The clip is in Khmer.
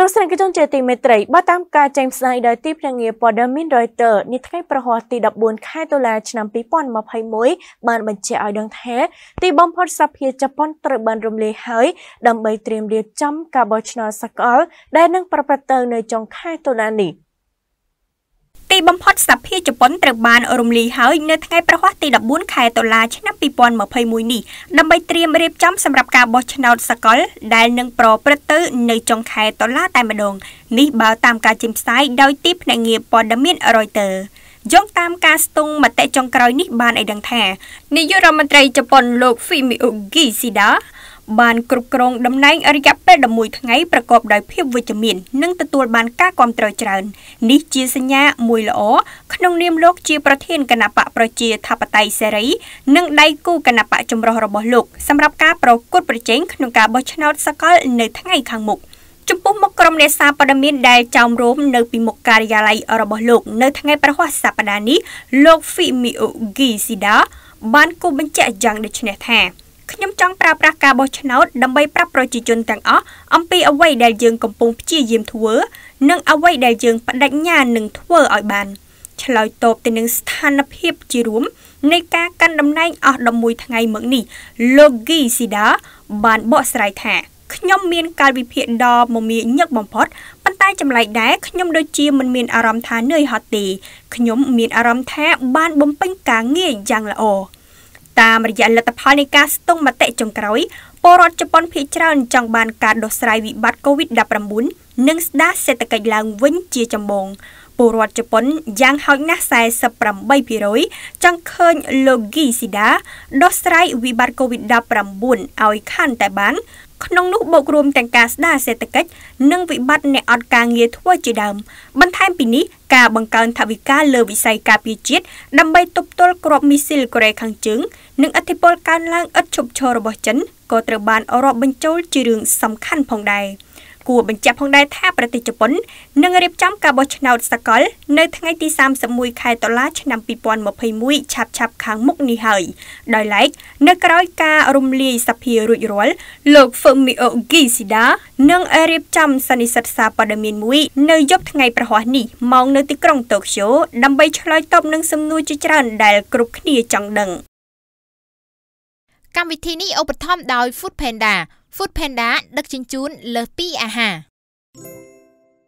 ទស្សនិកជនជាទីមេត្រីបើតាមការចេញផ្សាយដោយទីភ្នាក់ងារព័ត៌មាន Reuters នាថ្ងៃប្រហ័សទី14ខែតុលាឆ្នាំ2021បានបញ្ជាក់ឲ្យដឹងថាទីបំផុតសភាជប៉ុនត្រូវបានរំលាយហើយដើម្បីត្រៀមរៀបចំការបោះឆ្នោតសកលដែលនឹងប្រព្រឹត្តទៅនៅចុងខែតុលានេះ។ទីបំផុតស្ថាភិជប៉ុនត្រូវបានរំលាយហើយនៅថ្ងៃប្រហ័សទី14ខែតុលាឆ្នាំ2021នេះដើម្បីត្រៀមរៀបចំសម្រាប់ការបោះឆ្នោតសកលដែលនឹងប្រព្រឹត្តទៅនៅចុងខែតុលាតែម្ដងនេះបើ តាមការចេញផ្សាយដោយទីភ្នាក់ងារព័ត៌មាន Reuters យោងតាមការស្ទង់មតិចុងក្រោយនេះបានឲ្យដឹងថានាយករដ្ឋមន្ត្រីជប៉ុនលោក Fumio Kishida បានគ្រប់គ្រងតំណែងរយៈពេល11ថ្ងៃប្រកបដោយភាពវិជ្ជមាននិងទទួលបានការគាំទ្រច្រើននេះជាសញ្ញាមួយល្អក្នុងនាមលោកជាប្រធានគណៈបកប្រជាធិបតេយ្យសេរីនិងដៃគូគណៈបកចម្រុះរបស់លោកសម្រាប់ការប្រកួតប្រជែងក្នុងការបោះឆ្នោតសកល នៅថ្ងៃខាងមុខចំពោះមុខក្រុមអ្នកសារព័ត៌មាន ដែលចោមរោមនៅពីមុខការិយាល័យរបស់លោក នៅថ្ងៃប្រហ័សសប្តាហ៍នេះលោក Fumio Kishida បានគូបញ្ជាក់យ៉ាងដូចនេះថាខ្ញុំចង់ប្រើប្រាស់ការបោះឆ្នោតដើម្បីប្រាប់ប្រជាជនទាំងអស់អំពីអ្វីដែលយើងកំពុងព្យាយាមធ្វើនិងអ្វីដែលយើងបដិញ្ញានឹងធ្វើឲ្យបានឆ្លើយតបទៅនឹងស្ថានភាពជារួមនៃការកាន់តំណែងអស់11ថ្ងៃមកនេះលោក Guy Sida បានបកស្រាយថាខ្ញុំមានកាលវិភាគដ៏មមាញឹកបំផុតប៉ុន្តែចម្លែកដែរខ្ញុំដូចជាមិនមានអារម្មណ៍ថានឿយហត់ទេខ្ញុំមានអារម្មណ៍ថា បានបំពេញការងារយ៉ាងល្អ។តាមរយៈលទ្ធផលនៃការស្ទង់មតិចុងក្រោយពលរដ្ឋជប៉ុនភាគច្រើនចង់បានការដោះស្រាយវិបត្តិ COVID-19 និងស្ដារសេដ្ឋកិច្ចឡើងវិញជាចម្បងពលរដ្ឋជប៉ុនយ៉ាងហោចណាស់48%ចង់ឃើញលោក Gishida ដោះស្រាយវិបត្តិ COVID-19 ឲ្យខាន់តែបានក្នុងនោះបូករួមទាំងការស្ដារសេដ្ឋកិច្ចនិងវិបត្តិអ្នកអត់ការងារធ្វើជាដើមបន្ថែមពីនេះការបង្កើនថវិកាលើវិស័យការពារជាតិដើម្បីទប់ទល់គ្រាប់មីស៊ីលកូរ៉េខាងជើងនិងអធិបតេយ្យកើនឡើងឥតឈប់ឈររបស់ចិនក៏ត្រូវបានរាប់បញ្ចូលជារឿងសំខាន់ផងដែរ។គួរបញ្ជាក់ផងដែរថាប្រទេសជប៉ុននឹងរៀបចំការបោះឆ្នោតសកលនៅថ្ងៃទី31ខែតុលាឆ្នាំ2021ឆាប់ឆាប់ខាងមុខនេះហើយដោយឡែកនៅក្រោយការរំលាយសភារួចរាល់លោក Fumio Kishida នឹងរៀបចំសន្និសីទសារព័ត៌មានមួយនៅយប់ថ្ងៃប្រហ័សនេះម៉ោងនៅទីក្រុងតូក្យូ ដើម្បីឆ្លើយតបនឹងសំណួរជាច្រើនដែលគ្រប់គ្នាចង់ដឹងកម្មវិធីនេះឧបត្ថម្ភដោយ Food Panda Food Panda ដឹកជញ្ជូនលើសពីអាហារ។